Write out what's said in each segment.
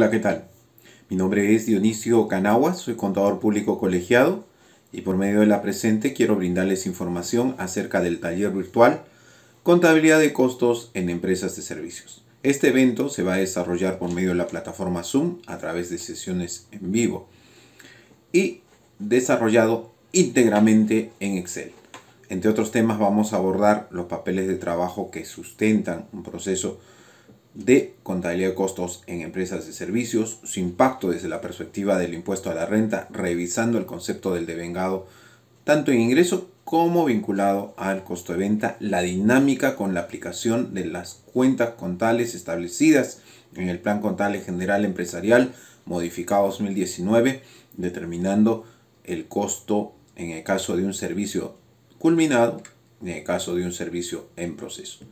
Hola, ¿qué tal? Mi nombre es Dionisio Canagua, soy contador público colegiado y por medio de la presente quiero brindarles información acerca del taller virtual Contabilidad de costos en empresas de servicios. Este evento se va a desarrollar por medio de la plataforma Zoom a través de sesiones en vivo y desarrollado íntegramente en Excel. Entre otros temas vamos a abordar los papeles de trabajo que sustentan un proceso de contabilidad de costos en empresas de servicios, su impacto desde la perspectiva del impuesto a la renta, revisando el concepto del devengado tanto en ingreso como vinculado al costo de venta, la dinámica con la aplicación de las cuentas contables establecidas en el Plan Contable General Empresarial modificado 2019, determinando el costo en el caso de un servicio culminado, en el caso de un servicio en proceso.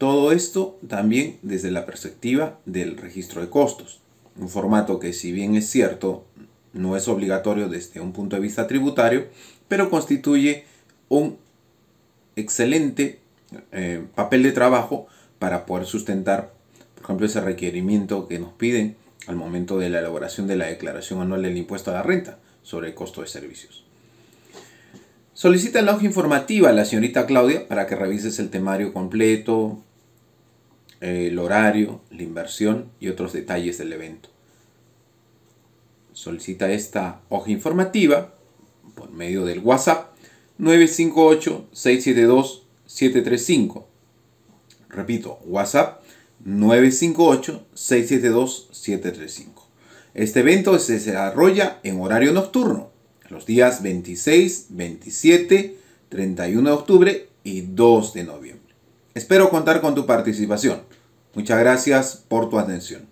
Todo esto también desde la perspectiva del registro de costos, un formato que si bien es cierto no es obligatorio desde un punto de vista tributario, pero constituye un excelente eh, papel de trabajo para poder sustentar, por ejemplo, ese requerimiento que nos piden al momento de la elaboración de la declaración anual del impuesto a la renta sobre el costo de servicios. Solicita la hoja informativa a la señorita Claudia para que revises el temario completo, eh, el horario, la inversión y otros detalles del evento. Solicita esta hoja informativa por medio del WhatsApp 958-672-735. Repito, WhatsApp 958-672-735. Este evento se desarrolla en horario nocturno, los días 26, 27, 31 de octubre y 2 de noviembre. Espero contar con tu participación. Muchas gracias por tu atención.